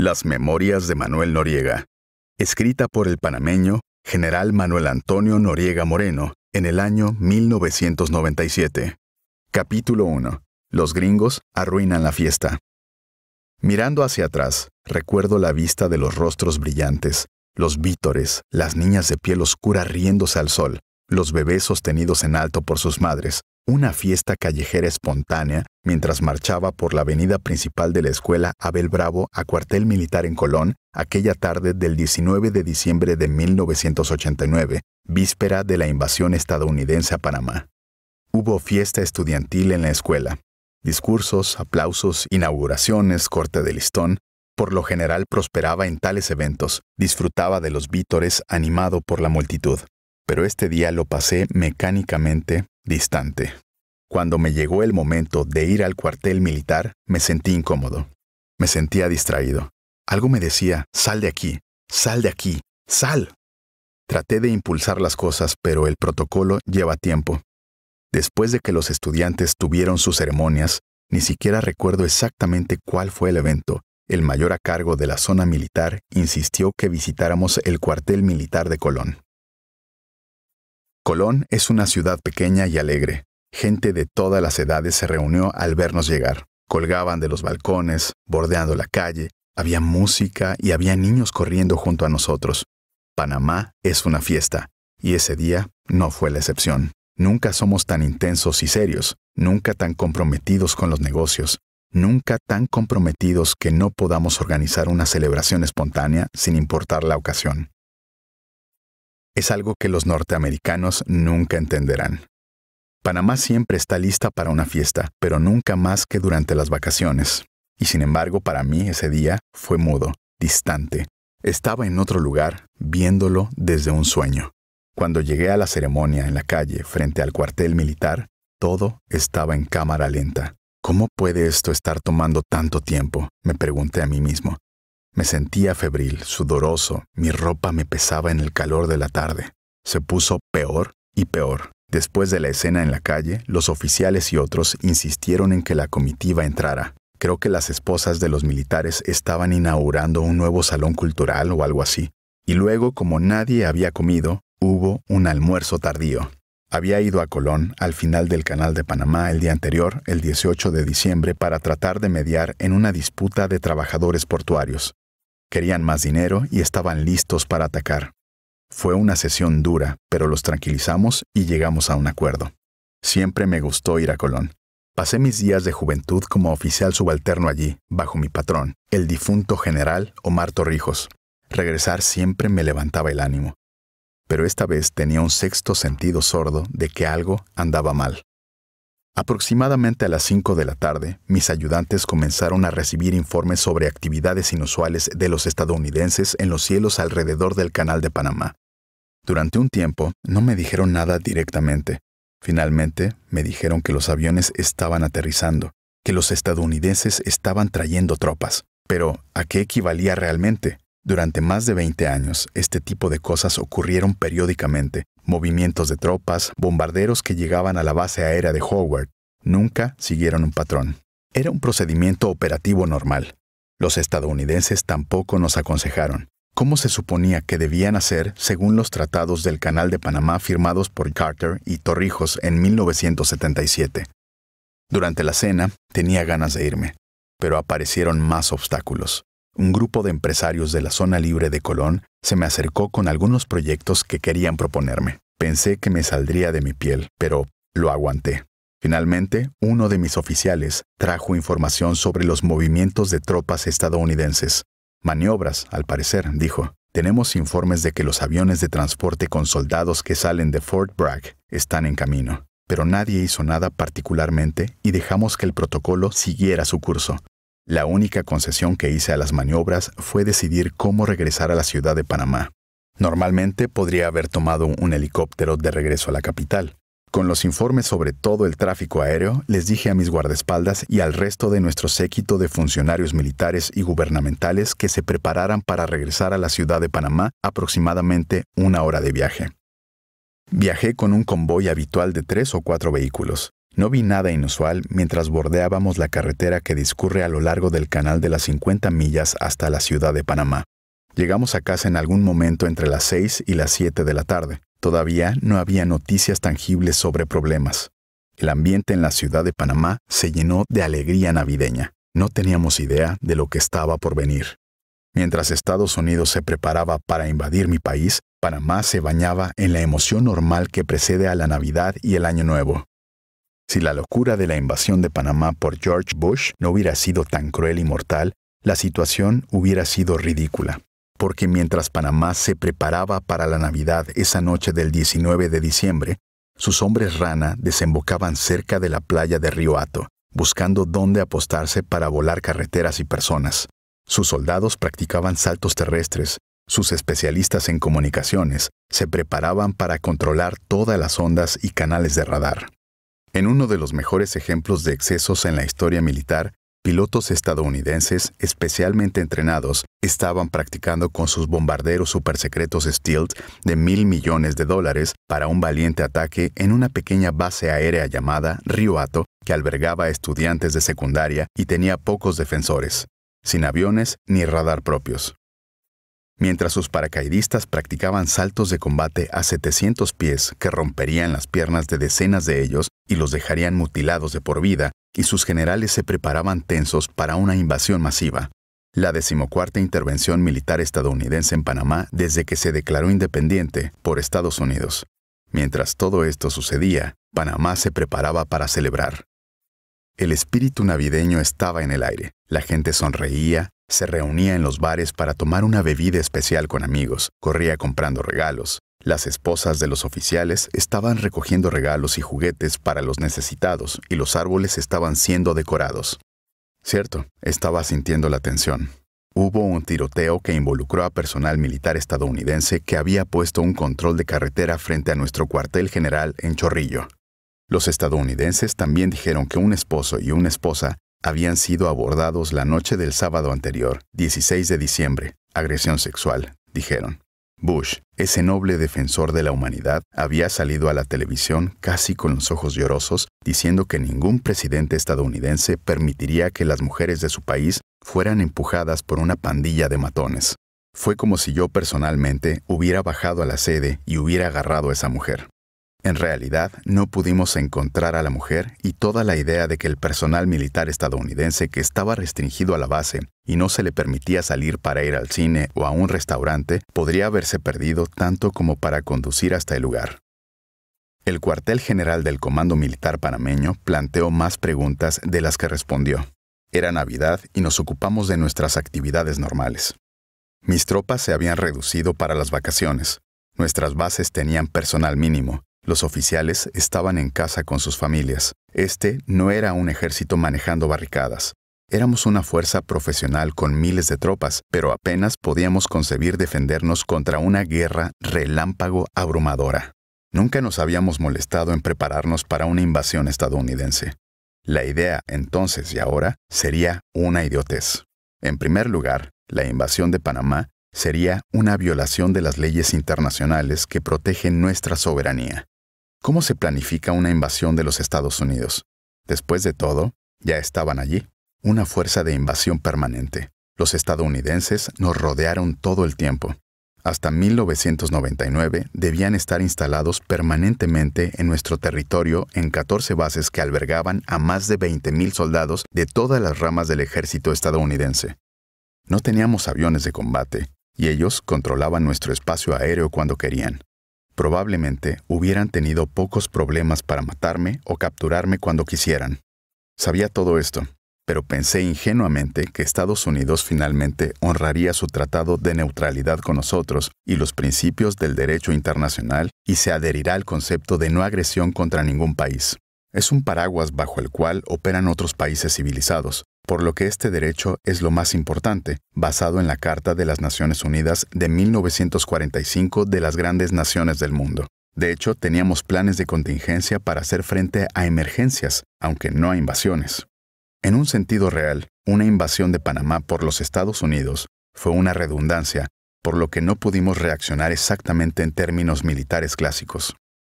Las Memorias de Manuel Noriega, escrita por el panameño general Manuel Antonio Noriega Moreno en el año 1997. Capítulo 1. Los gringos arruinan la fiesta. Mirando hacia atrás, recuerdo la vista de los rostros brillantes, los vítores, las niñas de piel oscura riéndose al sol, los bebés sostenidos en alto por sus madres, una fiesta callejera espontánea mientras marchaba por la avenida principal de la escuela Abel Bravo a cuartel militar en Colón aquella tarde del 19 de diciembre de 1989, víspera de la invasión estadounidense a Panamá. Hubo fiesta estudiantil en la escuela. Discursos, aplausos, inauguraciones, corte de listón. Por lo general prosperaba en tales eventos, disfrutaba de los vítores animado por la multitud pero este día lo pasé mecánicamente distante. Cuando me llegó el momento de ir al cuartel militar, me sentí incómodo. Me sentía distraído. Algo me decía, sal de aquí, sal de aquí, sal. Traté de impulsar las cosas, pero el protocolo lleva tiempo. Después de que los estudiantes tuvieron sus ceremonias, ni siquiera recuerdo exactamente cuál fue el evento. El mayor a cargo de la zona militar insistió que visitáramos el cuartel militar de Colón. Colón es una ciudad pequeña y alegre. Gente de todas las edades se reunió al vernos llegar. Colgaban de los balcones, bordeando la calle, había música y había niños corriendo junto a nosotros. Panamá es una fiesta, y ese día no fue la excepción. Nunca somos tan intensos y serios, nunca tan comprometidos con los negocios, nunca tan comprometidos que no podamos organizar una celebración espontánea sin importar la ocasión es algo que los norteamericanos nunca entenderán. Panamá siempre está lista para una fiesta, pero nunca más que durante las vacaciones. Y sin embargo, para mí ese día fue mudo, distante. Estaba en otro lugar, viéndolo desde un sueño. Cuando llegué a la ceremonia en la calle, frente al cuartel militar, todo estaba en cámara lenta. ¿Cómo puede esto estar tomando tanto tiempo? me pregunté a mí mismo. Me sentía febril, sudoroso, mi ropa me pesaba en el calor de la tarde. Se puso peor y peor. Después de la escena en la calle, los oficiales y otros insistieron en que la comitiva entrara. Creo que las esposas de los militares estaban inaugurando un nuevo salón cultural o algo así. Y luego, como nadie había comido, hubo un almuerzo tardío. Había ido a Colón, al final del Canal de Panamá, el día anterior, el 18 de diciembre, para tratar de mediar en una disputa de trabajadores portuarios. Querían más dinero y estaban listos para atacar. Fue una sesión dura, pero los tranquilizamos y llegamos a un acuerdo. Siempre me gustó ir a Colón. Pasé mis días de juventud como oficial subalterno allí, bajo mi patrón, el difunto general Omar Torrijos. Regresar siempre me levantaba el ánimo. Pero esta vez tenía un sexto sentido sordo de que algo andaba mal. Aproximadamente a las 5 de la tarde, mis ayudantes comenzaron a recibir informes sobre actividades inusuales de los estadounidenses en los cielos alrededor del Canal de Panamá. Durante un tiempo, no me dijeron nada directamente. Finalmente, me dijeron que los aviones estaban aterrizando, que los estadounidenses estaban trayendo tropas. Pero, ¿a qué equivalía realmente? Durante más de 20 años, este tipo de cosas ocurrieron periódicamente Movimientos de tropas, bombarderos que llegaban a la base aérea de Howard, nunca siguieron un patrón. Era un procedimiento operativo normal. Los estadounidenses tampoco nos aconsejaron cómo se suponía que debían hacer según los tratados del Canal de Panamá firmados por Carter y Torrijos en 1977. Durante la cena tenía ganas de irme, pero aparecieron más obstáculos un grupo de empresarios de la zona libre de Colón se me acercó con algunos proyectos que querían proponerme. Pensé que me saldría de mi piel, pero lo aguanté. Finalmente, uno de mis oficiales trajo información sobre los movimientos de tropas estadounidenses. Maniobras, al parecer, dijo. Tenemos informes de que los aviones de transporte con soldados que salen de Fort Bragg están en camino. Pero nadie hizo nada particularmente y dejamos que el protocolo siguiera su curso. La única concesión que hice a las maniobras fue decidir cómo regresar a la ciudad de Panamá. Normalmente podría haber tomado un helicóptero de regreso a la capital. Con los informes sobre todo el tráfico aéreo, les dije a mis guardaespaldas y al resto de nuestro séquito de funcionarios militares y gubernamentales que se prepararan para regresar a la ciudad de Panamá aproximadamente una hora de viaje. Viajé con un convoy habitual de tres o cuatro vehículos. No vi nada inusual mientras bordeábamos la carretera que discurre a lo largo del canal de las 50 millas hasta la ciudad de Panamá. Llegamos a casa en algún momento entre las 6 y las 7 de la tarde. Todavía no había noticias tangibles sobre problemas. El ambiente en la ciudad de Panamá se llenó de alegría navideña. No teníamos idea de lo que estaba por venir. Mientras Estados Unidos se preparaba para invadir mi país, Panamá se bañaba en la emoción normal que precede a la Navidad y el Año Nuevo. Si la locura de la invasión de Panamá por George Bush no hubiera sido tan cruel y mortal, la situación hubiera sido ridícula, porque mientras Panamá se preparaba para la Navidad esa noche del 19 de diciembre, sus hombres rana desembocaban cerca de la playa de Río Hato, buscando dónde apostarse para volar carreteras y personas. Sus soldados practicaban saltos terrestres, sus especialistas en comunicaciones se preparaban para controlar todas las ondas y canales de radar. En uno de los mejores ejemplos de excesos en la historia militar, pilotos estadounidenses especialmente entrenados estaban practicando con sus bombarderos supersecretos Stealth de mil millones de dólares para un valiente ataque en una pequeña base aérea llamada Riohato que albergaba estudiantes de secundaria y tenía pocos defensores, sin aviones ni radar propios mientras sus paracaidistas practicaban saltos de combate a 700 pies que romperían las piernas de decenas de ellos y los dejarían mutilados de por vida, y sus generales se preparaban tensos para una invasión masiva. La decimocuarta intervención militar estadounidense en Panamá desde que se declaró independiente por Estados Unidos. Mientras todo esto sucedía, Panamá se preparaba para celebrar. El espíritu navideño estaba en el aire. La gente sonreía, se reunía en los bares para tomar una bebida especial con amigos, corría comprando regalos. Las esposas de los oficiales estaban recogiendo regalos y juguetes para los necesitados y los árboles estaban siendo decorados. Cierto, estaba sintiendo la tensión. Hubo un tiroteo que involucró a personal militar estadounidense que había puesto un control de carretera frente a nuestro cuartel general en Chorrillo. Los estadounidenses también dijeron que un esposo y una esposa habían sido abordados la noche del sábado anterior, 16 de diciembre, agresión sexual, dijeron. Bush, ese noble defensor de la humanidad, había salido a la televisión casi con los ojos llorosos, diciendo que ningún presidente estadounidense permitiría que las mujeres de su país fueran empujadas por una pandilla de matones. Fue como si yo personalmente hubiera bajado a la sede y hubiera agarrado a esa mujer. En realidad, no pudimos encontrar a la mujer y toda la idea de que el personal militar estadounidense que estaba restringido a la base y no se le permitía salir para ir al cine o a un restaurante podría haberse perdido tanto como para conducir hasta el lugar. El cuartel general del Comando Militar panameño planteó más preguntas de las que respondió. Era Navidad y nos ocupamos de nuestras actividades normales. Mis tropas se habían reducido para las vacaciones. Nuestras bases tenían personal mínimo los oficiales estaban en casa con sus familias. Este no era un ejército manejando barricadas. Éramos una fuerza profesional con miles de tropas, pero apenas podíamos concebir defendernos contra una guerra relámpago abrumadora. Nunca nos habíamos molestado en prepararnos para una invasión estadounidense. La idea, entonces y ahora, sería una idiotez. En primer lugar, la invasión de Panamá sería una violación de las leyes internacionales que protegen nuestra soberanía. ¿Cómo se planifica una invasión de los Estados Unidos? Después de todo, ya estaban allí, una fuerza de invasión permanente. Los estadounidenses nos rodearon todo el tiempo. Hasta 1999 debían estar instalados permanentemente en nuestro territorio en 14 bases que albergaban a más de 20.000 soldados de todas las ramas del ejército estadounidense. No teníamos aviones de combate, y ellos controlaban nuestro espacio aéreo cuando querían probablemente hubieran tenido pocos problemas para matarme o capturarme cuando quisieran. Sabía todo esto, pero pensé ingenuamente que Estados Unidos finalmente honraría su tratado de neutralidad con nosotros y los principios del derecho internacional y se adherirá al concepto de no agresión contra ningún país. Es un paraguas bajo el cual operan otros países civilizados, por lo que este derecho es lo más importante, basado en la Carta de las Naciones Unidas de 1945 de las grandes naciones del mundo. De hecho, teníamos planes de contingencia para hacer frente a emergencias, aunque no a invasiones. En un sentido real, una invasión de Panamá por los Estados Unidos fue una redundancia, por lo que no pudimos reaccionar exactamente en términos militares clásicos.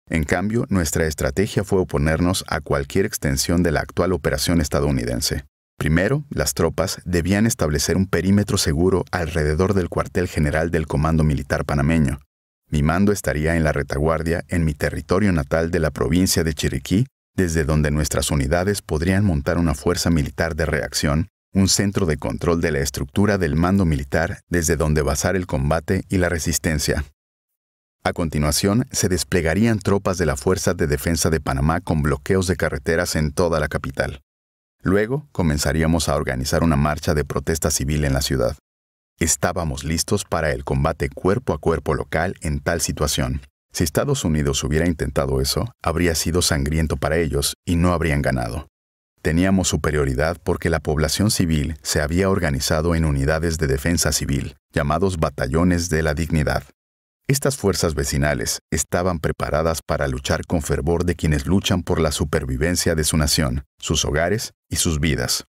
En cambio, nuestra estrategia fue oponernos a cualquier extensión de la actual operación estadounidense. Primero, las tropas debían establecer un perímetro seguro alrededor del cuartel general del Comando Militar Panameño. Mi mando estaría en la retaguardia en mi territorio natal de la provincia de Chiriquí, desde donde nuestras unidades podrían montar una fuerza militar de reacción, un centro de control de la estructura del mando militar desde donde basar el combate y la resistencia. A continuación, se desplegarían tropas de la Fuerza de Defensa de Panamá con bloqueos de carreteras en toda la capital. Luego comenzaríamos a organizar una marcha de protesta civil en la ciudad. Estábamos listos para el combate cuerpo a cuerpo local en tal situación. Si Estados Unidos hubiera intentado eso, habría sido sangriento para ellos y no habrían ganado. Teníamos superioridad porque la población civil se había organizado en unidades de defensa civil, llamados batallones de la dignidad. Estas fuerzas vecinales estaban preparadas para luchar con fervor de quienes luchan por la supervivencia de su nación, sus hogares y sus vidas.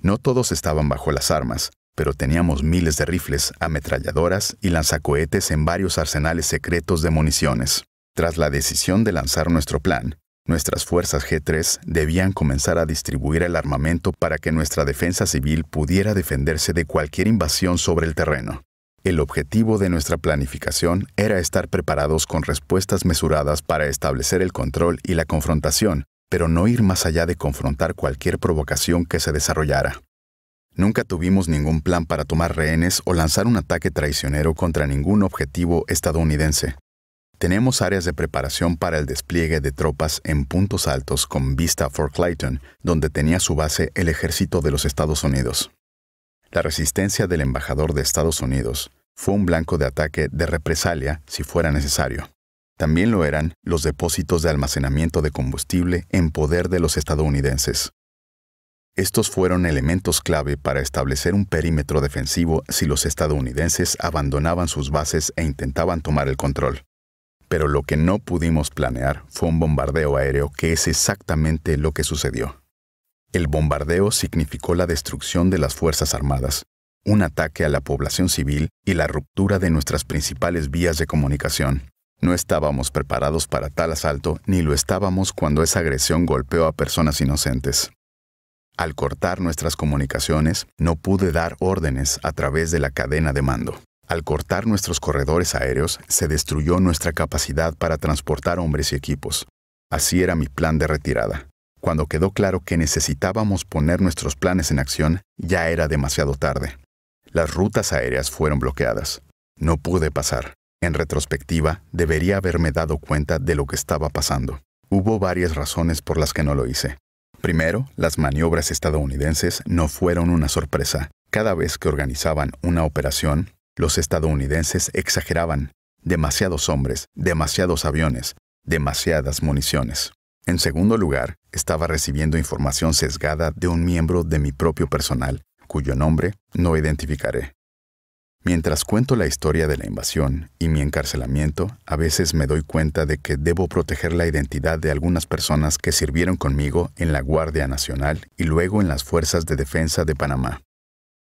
No todos estaban bajo las armas, pero teníamos miles de rifles, ametralladoras y lanzacohetes en varios arsenales secretos de municiones. Tras la decisión de lanzar nuestro plan, nuestras fuerzas G3 debían comenzar a distribuir el armamento para que nuestra defensa civil pudiera defenderse de cualquier invasión sobre el terreno. El objetivo de nuestra planificación era estar preparados con respuestas mesuradas para establecer el control y la confrontación, pero no ir más allá de confrontar cualquier provocación que se desarrollara. Nunca tuvimos ningún plan para tomar rehenes o lanzar un ataque traicionero contra ningún objetivo estadounidense. Tenemos áreas de preparación para el despliegue de tropas en puntos altos con vista a Fort Clayton, donde tenía su base el ejército de los Estados Unidos. La resistencia del embajador de Estados Unidos fue un blanco de ataque de represalia si fuera necesario. También lo eran los depósitos de almacenamiento de combustible en poder de los estadounidenses. Estos fueron elementos clave para establecer un perímetro defensivo si los estadounidenses abandonaban sus bases e intentaban tomar el control. Pero lo que no pudimos planear fue un bombardeo aéreo que es exactamente lo que sucedió. El bombardeo significó la destrucción de las Fuerzas Armadas, un ataque a la población civil y la ruptura de nuestras principales vías de comunicación. No estábamos preparados para tal asalto ni lo estábamos cuando esa agresión golpeó a personas inocentes. Al cortar nuestras comunicaciones, no pude dar órdenes a través de la cadena de mando. Al cortar nuestros corredores aéreos, se destruyó nuestra capacidad para transportar hombres y equipos. Así era mi plan de retirada. Cuando quedó claro que necesitábamos poner nuestros planes en acción, ya era demasiado tarde. Las rutas aéreas fueron bloqueadas. No pude pasar. En retrospectiva, debería haberme dado cuenta de lo que estaba pasando. Hubo varias razones por las que no lo hice. Primero, las maniobras estadounidenses no fueron una sorpresa. Cada vez que organizaban una operación, los estadounidenses exageraban. Demasiados hombres, demasiados aviones, demasiadas municiones. En segundo lugar, estaba recibiendo información sesgada de un miembro de mi propio personal, cuyo nombre no identificaré. Mientras cuento la historia de la invasión y mi encarcelamiento, a veces me doy cuenta de que debo proteger la identidad de algunas personas que sirvieron conmigo en la Guardia Nacional y luego en las Fuerzas de Defensa de Panamá.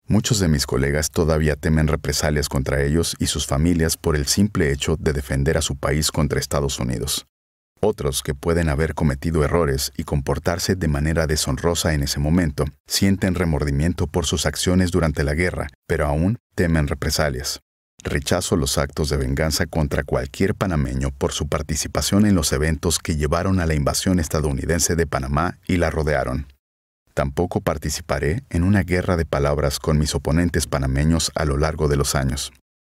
Muchos de mis colegas todavía temen represalias contra ellos y sus familias por el simple hecho de defender a su país contra Estados Unidos. Otros que pueden haber cometido errores y comportarse de manera deshonrosa en ese momento sienten remordimiento por sus acciones durante la guerra, pero aún temen represalias. Rechazo los actos de venganza contra cualquier panameño por su participación en los eventos que llevaron a la invasión estadounidense de Panamá y la rodearon. Tampoco participaré en una guerra de palabras con mis oponentes panameños a lo largo de los años.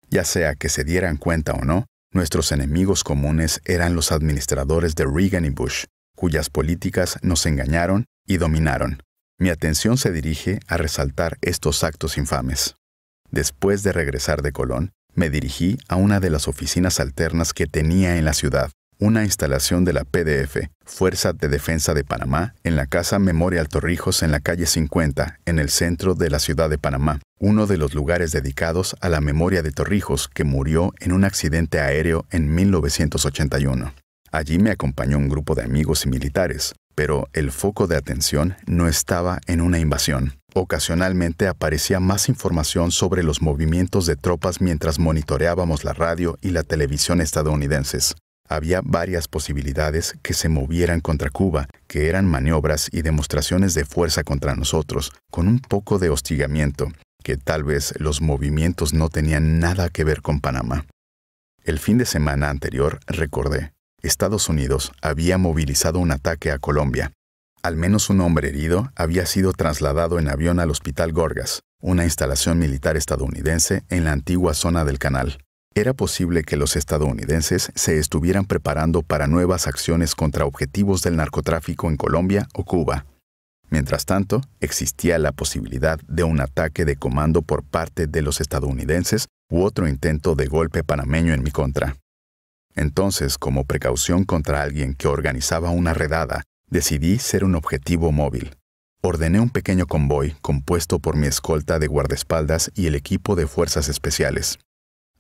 Ya sea que se dieran cuenta o no, Nuestros enemigos comunes eran los administradores de Reagan y Bush, cuyas políticas nos engañaron y dominaron. Mi atención se dirige a resaltar estos actos infames. Después de regresar de Colón, me dirigí a una de las oficinas alternas que tenía en la ciudad una instalación de la PDF, Fuerza de Defensa de Panamá, en la Casa Memorial Torrijos en la calle 50, en el centro de la ciudad de Panamá, uno de los lugares dedicados a la memoria de Torrijos que murió en un accidente aéreo en 1981. Allí me acompañó un grupo de amigos y militares, pero el foco de atención no estaba en una invasión. Ocasionalmente aparecía más información sobre los movimientos de tropas mientras monitoreábamos la radio y la televisión estadounidenses. Había varias posibilidades que se movieran contra Cuba, que eran maniobras y demostraciones de fuerza contra nosotros, con un poco de hostigamiento, que tal vez los movimientos no tenían nada que ver con Panamá. El fin de semana anterior, recordé, Estados Unidos había movilizado un ataque a Colombia. Al menos un hombre herido había sido trasladado en avión al Hospital Gorgas, una instalación militar estadounidense en la antigua zona del canal era posible que los estadounidenses se estuvieran preparando para nuevas acciones contra objetivos del narcotráfico en Colombia o Cuba. Mientras tanto, existía la posibilidad de un ataque de comando por parte de los estadounidenses u otro intento de golpe panameño en mi contra. Entonces, como precaución contra alguien que organizaba una redada, decidí ser un objetivo móvil. Ordené un pequeño convoy compuesto por mi escolta de guardaespaldas y el equipo de fuerzas especiales.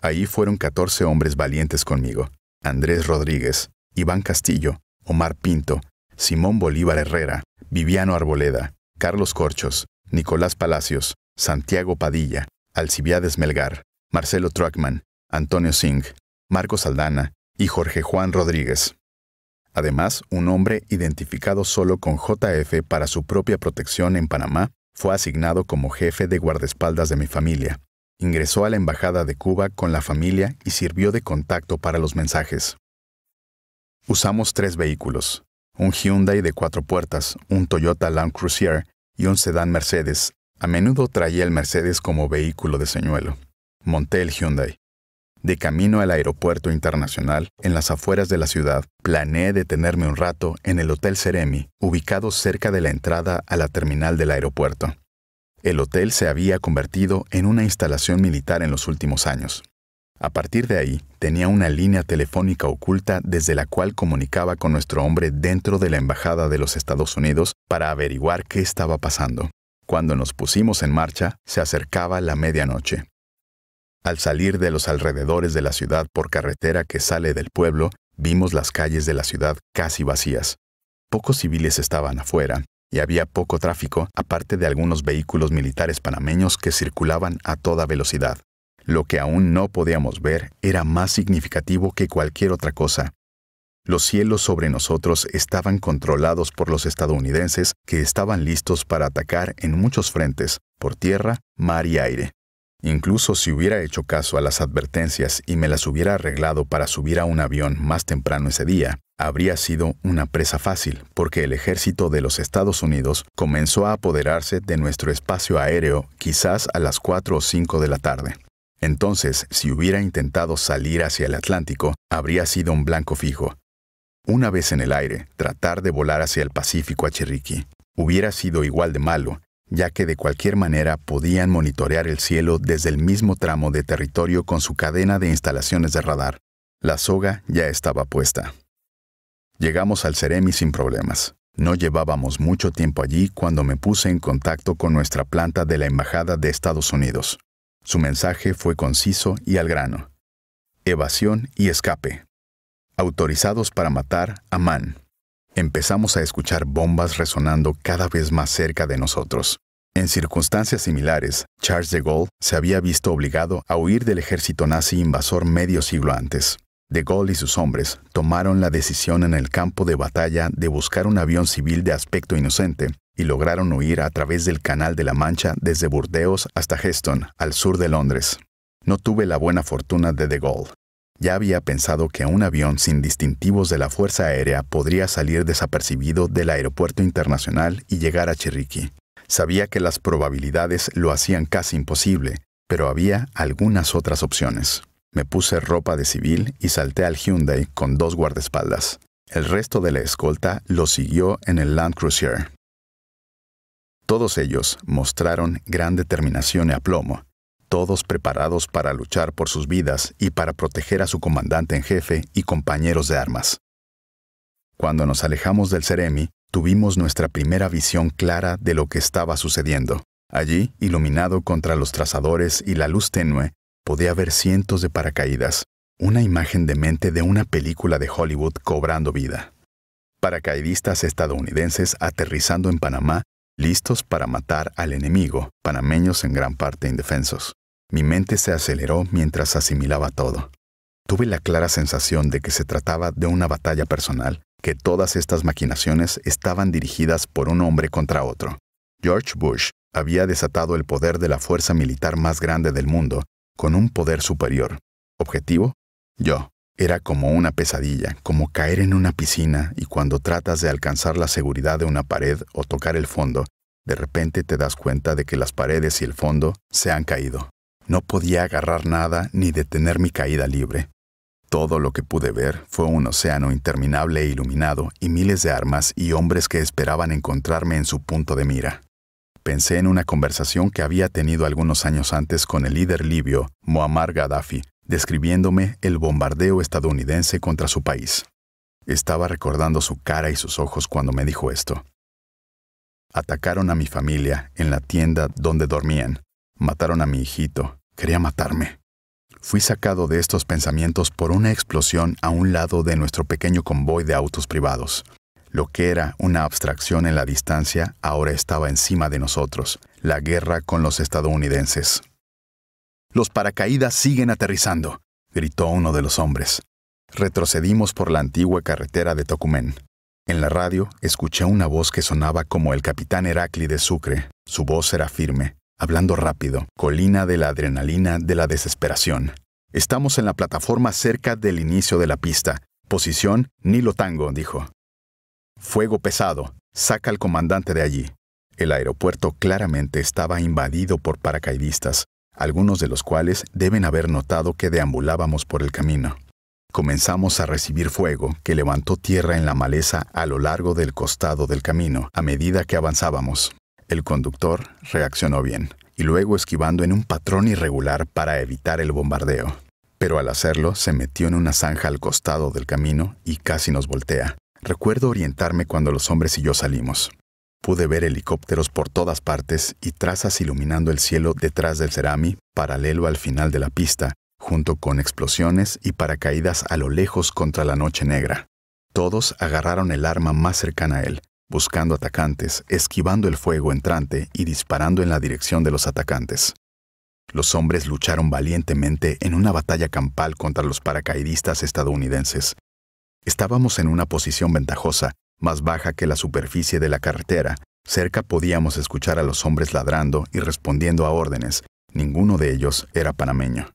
Ahí fueron 14 hombres valientes conmigo. Andrés Rodríguez, Iván Castillo, Omar Pinto, Simón Bolívar Herrera, Viviano Arboleda, Carlos Corchos, Nicolás Palacios, Santiago Padilla, Alcibiades Melgar, Marcelo Truckman, Antonio Singh, Marco Saldana y Jorge Juan Rodríguez. Además, un hombre identificado solo con JF para su propia protección en Panamá fue asignado como jefe de guardaespaldas de mi familia, Ingresó a la Embajada de Cuba con la familia y sirvió de contacto para los mensajes. Usamos tres vehículos, un Hyundai de cuatro puertas, un Toyota Land Cruiser y un sedán Mercedes. A menudo traía el Mercedes como vehículo de señuelo. Monté el Hyundai. De camino al aeropuerto internacional, en las afueras de la ciudad, planeé detenerme un rato en el Hotel Ceremi, ubicado cerca de la entrada a la terminal del aeropuerto. El hotel se había convertido en una instalación militar en los últimos años. A partir de ahí, tenía una línea telefónica oculta desde la cual comunicaba con nuestro hombre dentro de la Embajada de los Estados Unidos para averiguar qué estaba pasando. Cuando nos pusimos en marcha, se acercaba la medianoche. Al salir de los alrededores de la ciudad por carretera que sale del pueblo, vimos las calles de la ciudad casi vacías. Pocos civiles estaban afuera, y había poco tráfico, aparte de algunos vehículos militares panameños que circulaban a toda velocidad. Lo que aún no podíamos ver era más significativo que cualquier otra cosa. Los cielos sobre nosotros estaban controlados por los estadounidenses que estaban listos para atacar en muchos frentes, por tierra, mar y aire. Incluso si hubiera hecho caso a las advertencias y me las hubiera arreglado para subir a un avión más temprano ese día, habría sido una presa fácil, porque el ejército de los Estados Unidos comenzó a apoderarse de nuestro espacio aéreo quizás a las 4 o 5 de la tarde. Entonces, si hubiera intentado salir hacia el Atlántico, habría sido un blanco fijo. Una vez en el aire, tratar de volar hacia el Pacífico a Chiriquí hubiera sido igual de malo, ya que de cualquier manera podían monitorear el cielo desde el mismo tramo de territorio con su cadena de instalaciones de radar. La soga ya estaba puesta. Llegamos al Ceremi sin problemas. No llevábamos mucho tiempo allí cuando me puse en contacto con nuestra planta de la Embajada de Estados Unidos. Su mensaje fue conciso y al grano. Evasión y escape. Autorizados para matar a Man. Empezamos a escuchar bombas resonando cada vez más cerca de nosotros. En circunstancias similares, Charles de Gaulle se había visto obligado a huir del ejército nazi invasor medio siglo antes. De Gaulle y sus hombres tomaron la decisión en el campo de batalla de buscar un avión civil de aspecto inocente y lograron huir a través del Canal de la Mancha desde Burdeos hasta Heston, al sur de Londres. No tuve la buena fortuna de De Gaulle. Ya había pensado que un avión sin distintivos de la Fuerza Aérea podría salir desapercibido del aeropuerto internacional y llegar a Chiriquí. Sabía que las probabilidades lo hacían casi imposible, pero había algunas otras opciones. Me puse ropa de civil y salté al Hyundai con dos guardaespaldas. El resto de la escolta lo siguió en el Land Cruiser. Todos ellos mostraron gran determinación y aplomo, todos preparados para luchar por sus vidas y para proteger a su comandante en jefe y compañeros de armas. Cuando nos alejamos del Ceremi, tuvimos nuestra primera visión clara de lo que estaba sucediendo. Allí, iluminado contra los trazadores y la luz tenue, podía ver cientos de paracaídas, una imagen de mente de una película de Hollywood cobrando vida. Paracaidistas estadounidenses aterrizando en Panamá, listos para matar al enemigo, panameños en gran parte indefensos. Mi mente se aceleró mientras asimilaba todo. Tuve la clara sensación de que se trataba de una batalla personal, que todas estas maquinaciones estaban dirigidas por un hombre contra otro. George Bush había desatado el poder de la fuerza militar más grande del mundo con un poder superior. Objetivo, yo. Era como una pesadilla, como caer en una piscina y cuando tratas de alcanzar la seguridad de una pared o tocar el fondo, de repente te das cuenta de que las paredes y el fondo se han caído. No podía agarrar nada ni detener mi caída libre. Todo lo que pude ver fue un océano interminable e iluminado y miles de armas y hombres que esperaban encontrarme en su punto de mira pensé en una conversación que había tenido algunos años antes con el líder libio, Muammar Gaddafi, describiéndome el bombardeo estadounidense contra su país. Estaba recordando su cara y sus ojos cuando me dijo esto. Atacaron a mi familia en la tienda donde dormían. Mataron a mi hijito. Quería matarme. Fui sacado de estos pensamientos por una explosión a un lado de nuestro pequeño convoy de autos privados. Lo que era una abstracción en la distancia ahora estaba encima de nosotros, la guerra con los estadounidenses. Los paracaídas siguen aterrizando, gritó uno de los hombres. Retrocedimos por la antigua carretera de Tocumen. En la radio escuché una voz que sonaba como el capitán Heráclides Sucre. Su voz era firme, hablando rápido, colina de la adrenalina de la desesperación. Estamos en la plataforma cerca del inicio de la pista. Posición Nilo Tango, dijo. Fuego pesado, saca al comandante de allí. El aeropuerto claramente estaba invadido por paracaidistas, algunos de los cuales deben haber notado que deambulábamos por el camino. Comenzamos a recibir fuego que levantó tierra en la maleza a lo largo del costado del camino a medida que avanzábamos. El conductor reaccionó bien, y luego esquivando en un patrón irregular para evitar el bombardeo. Pero al hacerlo se metió en una zanja al costado del camino y casi nos voltea. Recuerdo orientarme cuando los hombres y yo salimos. Pude ver helicópteros por todas partes y trazas iluminando el cielo detrás del Cerami, paralelo al final de la pista, junto con explosiones y paracaídas a lo lejos contra la noche negra. Todos agarraron el arma más cercana a él, buscando atacantes, esquivando el fuego entrante y disparando en la dirección de los atacantes. Los hombres lucharon valientemente en una batalla campal contra los paracaidistas estadounidenses, Estábamos en una posición ventajosa, más baja que la superficie de la carretera. Cerca podíamos escuchar a los hombres ladrando y respondiendo a órdenes. Ninguno de ellos era panameño.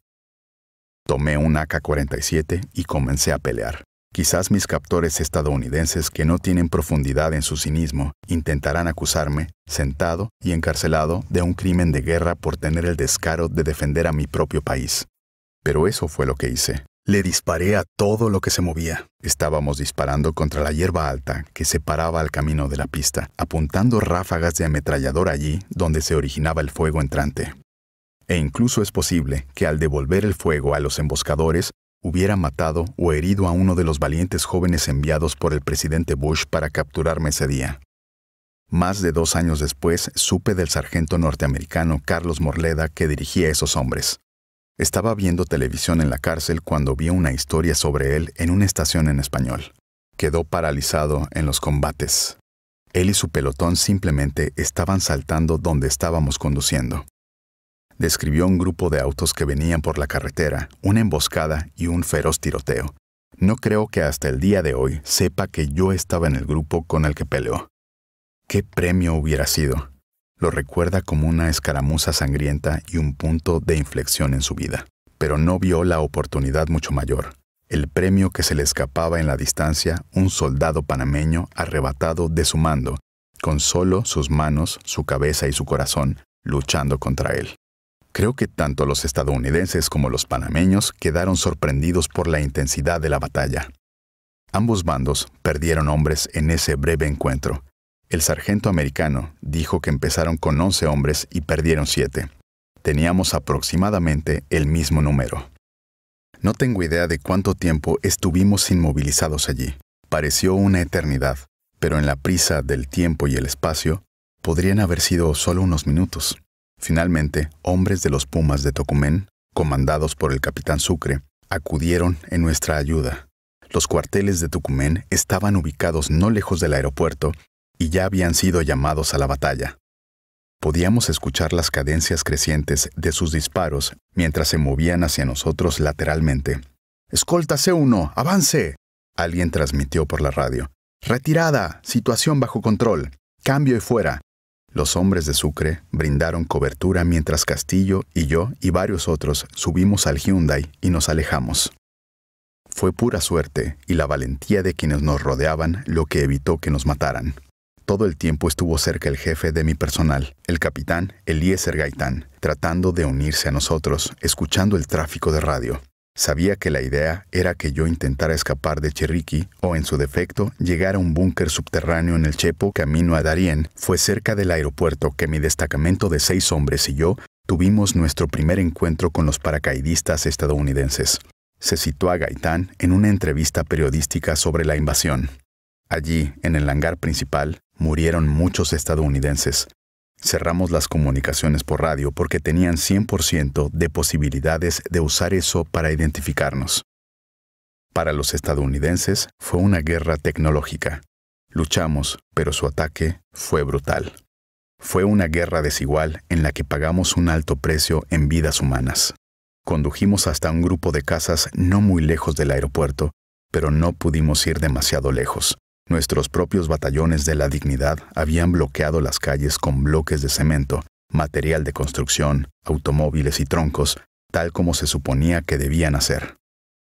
Tomé un AK-47 y comencé a pelear. Quizás mis captores estadounidenses que no tienen profundidad en su cinismo intentarán acusarme, sentado y encarcelado, de un crimen de guerra por tener el descaro de defender a mi propio país. Pero eso fue lo que hice. Le disparé a todo lo que se movía. Estábamos disparando contra la hierba alta que separaba al camino de la pista, apuntando ráfagas de ametrallador allí donde se originaba el fuego entrante. E incluso es posible que al devolver el fuego a los emboscadores, hubiera matado o herido a uno de los valientes jóvenes enviados por el presidente Bush para capturarme ese día. Más de dos años después, supe del sargento norteamericano Carlos Morleda que dirigía esos hombres. Estaba viendo televisión en la cárcel cuando vi una historia sobre él en una estación en español. Quedó paralizado en los combates. Él y su pelotón simplemente estaban saltando donde estábamos conduciendo. Describió un grupo de autos que venían por la carretera, una emboscada y un feroz tiroteo. No creo que hasta el día de hoy sepa que yo estaba en el grupo con el que peleó. ¿Qué premio hubiera sido? lo recuerda como una escaramuza sangrienta y un punto de inflexión en su vida, pero no vio la oportunidad mucho mayor, el premio que se le escapaba en la distancia un soldado panameño arrebatado de su mando, con solo sus manos, su cabeza y su corazón, luchando contra él. Creo que tanto los estadounidenses como los panameños quedaron sorprendidos por la intensidad de la batalla. Ambos bandos perdieron hombres en ese breve encuentro, el sargento americano dijo que empezaron con 11 hombres y perdieron 7. Teníamos aproximadamente el mismo número. No tengo idea de cuánto tiempo estuvimos inmovilizados allí. Pareció una eternidad, pero en la prisa del tiempo y el espacio, podrían haber sido solo unos minutos. Finalmente, hombres de los Pumas de Tocumen, comandados por el capitán Sucre, acudieron en nuestra ayuda. Los cuarteles de Tucumén estaban ubicados no lejos del aeropuerto y ya habían sido llamados a la batalla. Podíamos escuchar las cadencias crecientes de sus disparos mientras se movían hacia nosotros lateralmente. Escolta uno! avance. Alguien transmitió por la radio. Retirada, situación bajo control, cambio y fuera. Los hombres de Sucre brindaron cobertura mientras Castillo y yo y varios otros subimos al Hyundai y nos alejamos. Fue pura suerte y la valentía de quienes nos rodeaban lo que evitó que nos mataran. Todo el tiempo estuvo cerca el jefe de mi personal, el capitán Eliezer Gaitán, tratando de unirse a nosotros, escuchando el tráfico de radio. Sabía que la idea era que yo intentara escapar de Chiriquí o, en su defecto, llegar a un búnker subterráneo en el Chepo camino a Darien. Fue cerca del aeropuerto que mi destacamento de seis hombres y yo tuvimos nuestro primer encuentro con los paracaidistas estadounidenses. Se citó a Gaitán en una entrevista periodística sobre la invasión. Allí, en el hangar principal, Murieron muchos estadounidenses. Cerramos las comunicaciones por radio porque tenían 100% de posibilidades de usar eso para identificarnos. Para los estadounidenses fue una guerra tecnológica. Luchamos, pero su ataque fue brutal. Fue una guerra desigual en la que pagamos un alto precio en vidas humanas. Condujimos hasta un grupo de casas no muy lejos del aeropuerto, pero no pudimos ir demasiado lejos. Nuestros propios batallones de la dignidad habían bloqueado las calles con bloques de cemento, material de construcción, automóviles y troncos, tal como se suponía que debían hacer.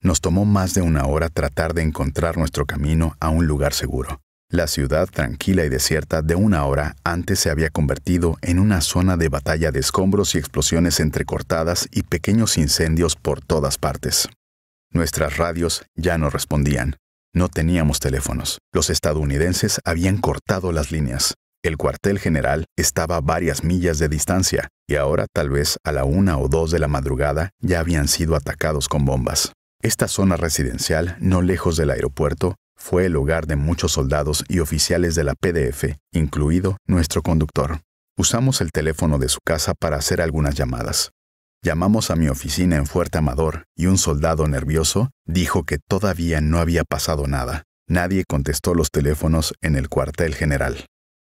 Nos tomó más de una hora tratar de encontrar nuestro camino a un lugar seguro. La ciudad tranquila y desierta de una hora antes se había convertido en una zona de batalla de escombros y explosiones entrecortadas y pequeños incendios por todas partes. Nuestras radios ya no respondían. No teníamos teléfonos. Los estadounidenses habían cortado las líneas. El cuartel general estaba a varias millas de distancia y ahora tal vez a la una o dos de la madrugada ya habían sido atacados con bombas. Esta zona residencial, no lejos del aeropuerto, fue el hogar de muchos soldados y oficiales de la PDF, incluido nuestro conductor. Usamos el teléfono de su casa para hacer algunas llamadas. Llamamos a mi oficina en Fuerte Amador y un soldado nervioso dijo que todavía no había pasado nada. Nadie contestó los teléfonos en el cuartel general.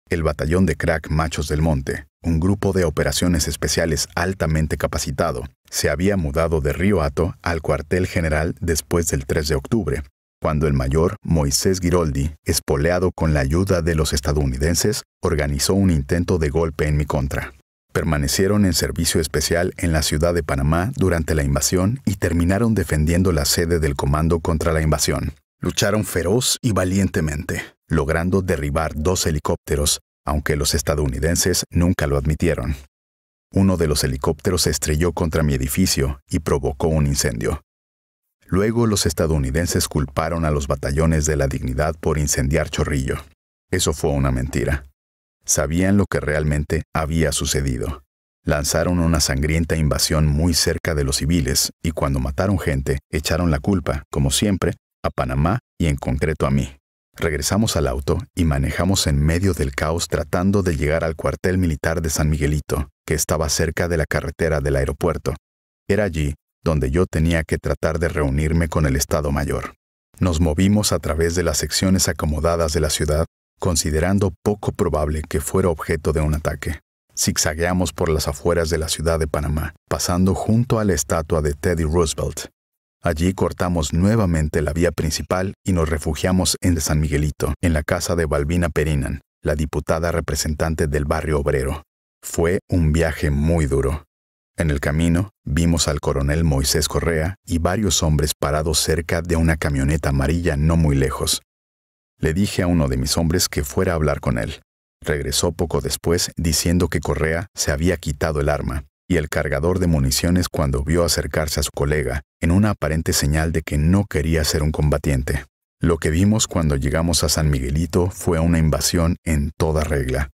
El batallón de crack Machos del Monte, un grupo de operaciones especiales altamente capacitado, se había mudado de Río Hato al cuartel general después del 3 de octubre, cuando el mayor Moisés Giroldi, espoleado con la ayuda de los estadounidenses, organizó un intento de golpe en mi contra. Permanecieron en servicio especial en la ciudad de Panamá durante la invasión y terminaron defendiendo la sede del comando contra la invasión. Lucharon feroz y valientemente, logrando derribar dos helicópteros, aunque los estadounidenses nunca lo admitieron. Uno de los helicópteros estrelló contra mi edificio y provocó un incendio. Luego los estadounidenses culparon a los batallones de la dignidad por incendiar Chorrillo. Eso fue una mentira sabían lo que realmente había sucedido. Lanzaron una sangrienta invasión muy cerca de los civiles y cuando mataron gente echaron la culpa, como siempre, a Panamá y en concreto a mí. Regresamos al auto y manejamos en medio del caos tratando de llegar al cuartel militar de San Miguelito, que estaba cerca de la carretera del aeropuerto. Era allí donde yo tenía que tratar de reunirme con el Estado Mayor. Nos movimos a través de las secciones acomodadas de la ciudad considerando poco probable que fuera objeto de un ataque. Zigzagueamos por las afueras de la ciudad de Panamá, pasando junto a la estatua de Teddy Roosevelt. Allí cortamos nuevamente la vía principal y nos refugiamos en San Miguelito, en la casa de Balbina Perinan, la diputada representante del barrio obrero. Fue un viaje muy duro. En el camino, vimos al coronel Moisés Correa y varios hombres parados cerca de una camioneta amarilla no muy lejos, le dije a uno de mis hombres que fuera a hablar con él. Regresó poco después diciendo que Correa se había quitado el arma y el cargador de municiones cuando vio acercarse a su colega, en una aparente señal de que no quería ser un combatiente. Lo que vimos cuando llegamos a San Miguelito fue una invasión en toda regla.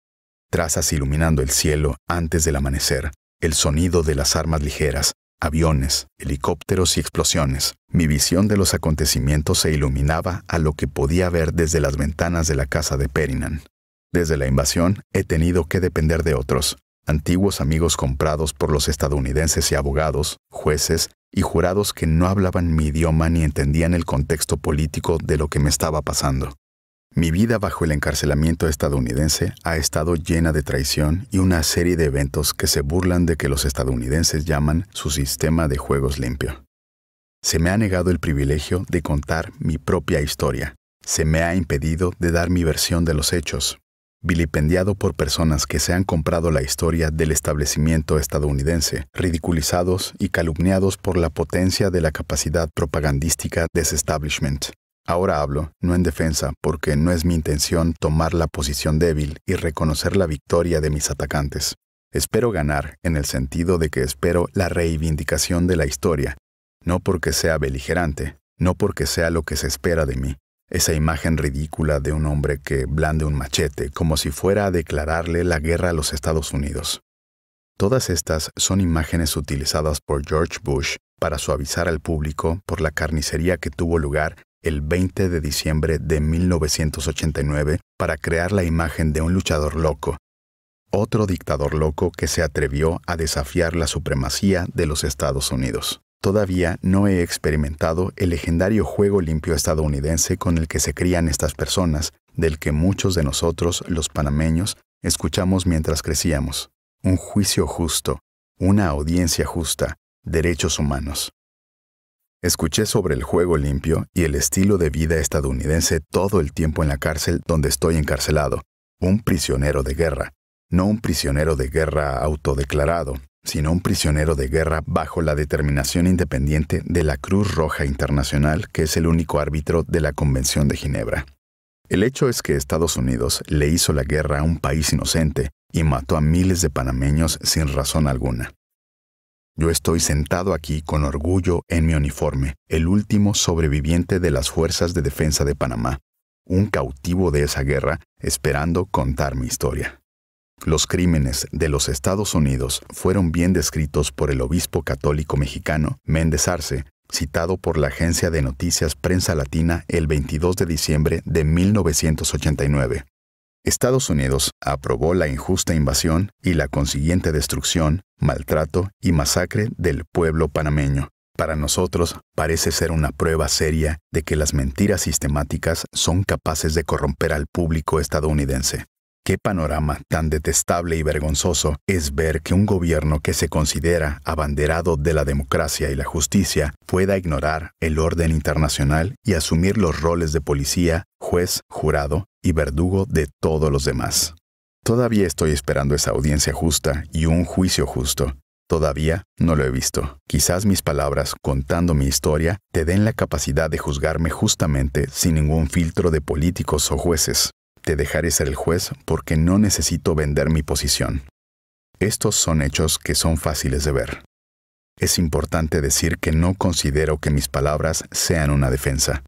Trazas iluminando el cielo antes del amanecer, el sonido de las armas ligeras, aviones, helicópteros y explosiones. Mi visión de los acontecimientos se iluminaba a lo que podía ver desde las ventanas de la casa de Perinan. Desde la invasión he tenido que depender de otros, antiguos amigos comprados por los estadounidenses y abogados, jueces y jurados que no hablaban mi idioma ni entendían el contexto político de lo que me estaba pasando. Mi vida bajo el encarcelamiento estadounidense ha estado llena de traición y una serie de eventos que se burlan de que los estadounidenses llaman su sistema de juegos limpio. Se me ha negado el privilegio de contar mi propia historia. Se me ha impedido de dar mi versión de los hechos. Vilipendiado por personas que se han comprado la historia del establecimiento estadounidense, ridiculizados y calumniados por la potencia de la capacidad propagandística de establishment. Ahora hablo, no en defensa, porque no es mi intención tomar la posición débil y reconocer la victoria de mis atacantes. Espero ganar, en el sentido de que espero la reivindicación de la historia, no porque sea beligerante, no porque sea lo que se espera de mí, esa imagen ridícula de un hombre que blande un machete como si fuera a declararle la guerra a los Estados Unidos. Todas estas son imágenes utilizadas por George Bush para suavizar al público por la carnicería que tuvo lugar el 20 de diciembre de 1989 para crear la imagen de un luchador loco, otro dictador loco que se atrevió a desafiar la supremacía de los Estados Unidos. Todavía no he experimentado el legendario juego limpio estadounidense con el que se crían estas personas, del que muchos de nosotros, los panameños, escuchamos mientras crecíamos. Un juicio justo, una audiencia justa, derechos humanos. Escuché sobre el juego limpio y el estilo de vida estadounidense todo el tiempo en la cárcel donde estoy encarcelado, un prisionero de guerra, no un prisionero de guerra autodeclarado, sino un prisionero de guerra bajo la determinación independiente de la Cruz Roja Internacional, que es el único árbitro de la Convención de Ginebra. El hecho es que Estados Unidos le hizo la guerra a un país inocente y mató a miles de panameños sin razón alguna. Yo estoy sentado aquí con orgullo en mi uniforme, el último sobreviviente de las Fuerzas de Defensa de Panamá, un cautivo de esa guerra, esperando contar mi historia. Los crímenes de los Estados Unidos fueron bien descritos por el obispo católico mexicano Méndez Arce, citado por la agencia de noticias Prensa Latina el 22 de diciembre de 1989. Estados Unidos aprobó la injusta invasión y la consiguiente destrucción maltrato y masacre del pueblo panameño. Para nosotros parece ser una prueba seria de que las mentiras sistemáticas son capaces de corromper al público estadounidense. Qué panorama tan detestable y vergonzoso es ver que un gobierno que se considera abanderado de la democracia y la justicia pueda ignorar el orden internacional y asumir los roles de policía, juez, jurado y verdugo de todos los demás. Todavía estoy esperando esa audiencia justa y un juicio justo. Todavía no lo he visto. Quizás mis palabras, contando mi historia, te den la capacidad de juzgarme justamente sin ningún filtro de políticos o jueces. Te dejaré ser el juez porque no necesito vender mi posición. Estos son hechos que son fáciles de ver. Es importante decir que no considero que mis palabras sean una defensa.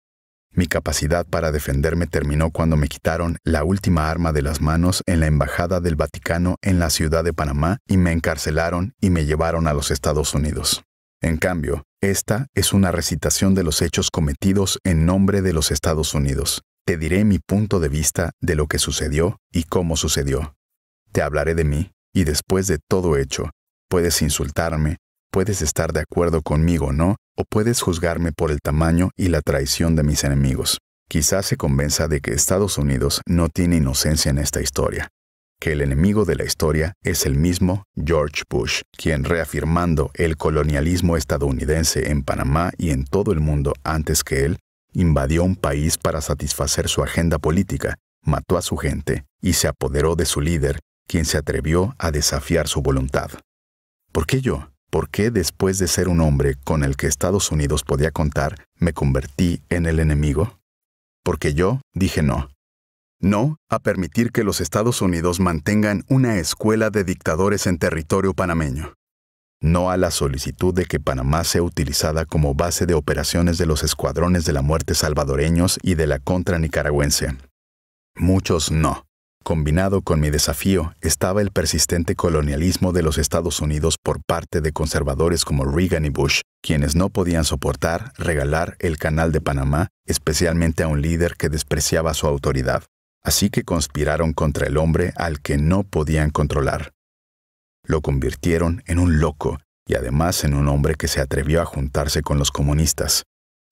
Mi capacidad para defenderme terminó cuando me quitaron la última arma de las manos en la Embajada del Vaticano en la ciudad de Panamá y me encarcelaron y me llevaron a los Estados Unidos. En cambio, esta es una recitación de los hechos cometidos en nombre de los Estados Unidos. Te diré mi punto de vista de lo que sucedió y cómo sucedió. Te hablaré de mí, y después de todo hecho, puedes insultarme, Puedes estar de acuerdo conmigo no, o puedes juzgarme por el tamaño y la traición de mis enemigos. Quizás se convenza de que Estados Unidos no tiene inocencia en esta historia, que el enemigo de la historia es el mismo George Bush, quien reafirmando el colonialismo estadounidense en Panamá y en todo el mundo antes que él, invadió un país para satisfacer su agenda política, mató a su gente y se apoderó de su líder, quien se atrevió a desafiar su voluntad. ¿Por qué yo? ¿Por qué después de ser un hombre con el que Estados Unidos podía contar, me convertí en el enemigo? Porque yo dije no. No a permitir que los Estados Unidos mantengan una escuela de dictadores en territorio panameño. No a la solicitud de que Panamá sea utilizada como base de operaciones de los escuadrones de la muerte salvadoreños y de la contra nicaragüense. Muchos no. Combinado con mi desafío estaba el persistente colonialismo de los Estados Unidos por parte de conservadores como Reagan y Bush, quienes no podían soportar regalar el canal de Panamá, especialmente a un líder que despreciaba su autoridad. Así que conspiraron contra el hombre al que no podían controlar. Lo convirtieron en un loco y además en un hombre que se atrevió a juntarse con los comunistas.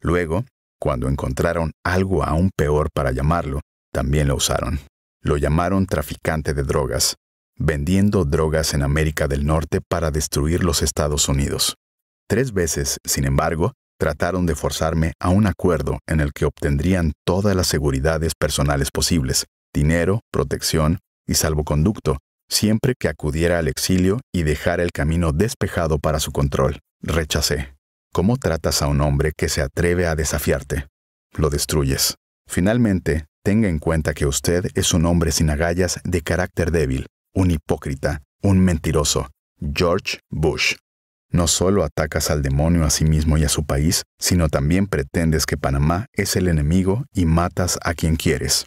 Luego, cuando encontraron algo aún peor para llamarlo, también lo usaron. Lo llamaron traficante de drogas, vendiendo drogas en América del Norte para destruir los Estados Unidos. Tres veces, sin embargo, trataron de forzarme a un acuerdo en el que obtendrían todas las seguridades personales posibles, dinero, protección y salvoconducto, siempre que acudiera al exilio y dejara el camino despejado para su control. Rechacé. ¿Cómo tratas a un hombre que se atreve a desafiarte? Lo destruyes. Finalmente, Tenga en cuenta que usted es un hombre sin agallas de carácter débil, un hipócrita, un mentiroso, George Bush. No solo atacas al demonio a sí mismo y a su país, sino también pretendes que Panamá es el enemigo y matas a quien quieres.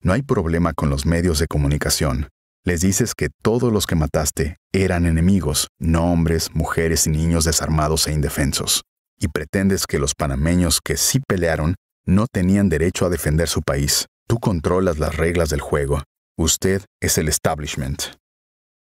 No hay problema con los medios de comunicación. Les dices que todos los que mataste eran enemigos, no hombres, mujeres y niños desarmados e indefensos. Y pretendes que los panameños que sí pelearon no tenían derecho a defender su país. Tú controlas las reglas del juego. Usted es el establishment.